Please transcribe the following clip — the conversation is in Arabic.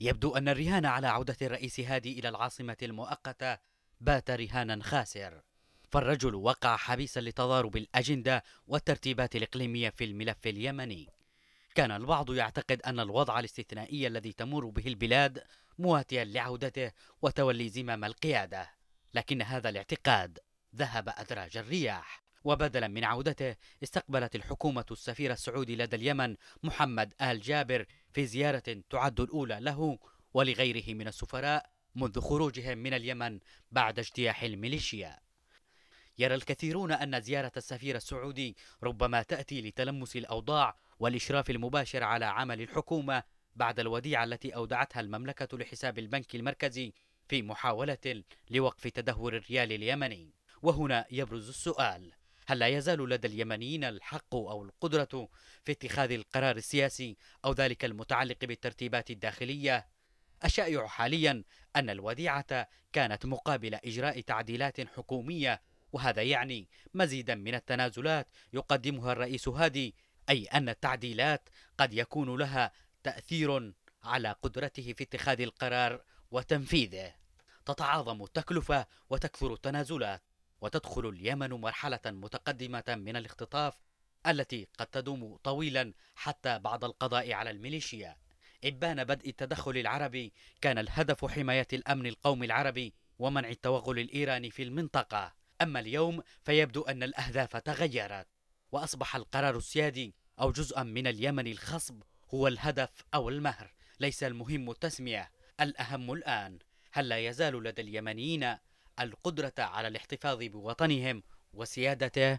يبدو أن الرهان على عودة الرئيس هادي إلى العاصمة المؤقتة بات رهانا خاسر فالرجل وقع حبيسا لتضارب الأجندة والترتيبات الإقليمية في الملف اليمني كان البعض يعتقد أن الوضع الاستثنائي الذي تمر به البلاد مواتيا لعودته وتولي زمام القيادة لكن هذا الاعتقاد ذهب أدراج الرياح وبدلا من عودته استقبلت الحكومة السفير السعودي لدى اليمن محمد آل جابر في زيارة تعد الأولى له ولغيره من السفراء منذ خروجهم من اليمن بعد اجتياح الميليشيا يرى الكثيرون أن زيارة السفير السعودي ربما تأتي لتلمس الأوضاع والإشراف المباشر على عمل الحكومة بعد الوديعة التي أودعتها المملكة لحساب البنك المركزي في محاولة لوقف تدهور الريال اليمني وهنا يبرز السؤال هل لا يزال لدى اليمنيين الحق أو القدرة في اتخاذ القرار السياسي أو ذلك المتعلق بالترتيبات الداخلية؟ الشائع حاليا أن الوديعة كانت مقابل إجراء تعديلات حكومية وهذا يعني مزيدا من التنازلات يقدمها الرئيس هادي أي أن التعديلات قد يكون لها تأثير على قدرته في اتخاذ القرار وتنفيذه تتعاظم التكلفة وتكثر التنازلات وتدخل اليمن مرحلة متقدمة من الاختطاف التي قد تدوم طويلا حتى بعد القضاء على الميليشيا إبان بدء التدخل العربي كان الهدف حماية الأمن القومي العربي ومنع التوغل الإيراني في المنطقة أما اليوم فيبدو أن الأهداف تغيرت وأصبح القرار السيادي أو جزءا من اليمن الخصب هو الهدف أو المهر ليس المهم التسمية الأهم الآن هل لا يزال لدى اليمنيين القدرة على الاحتفاظ بوطنهم وسيادته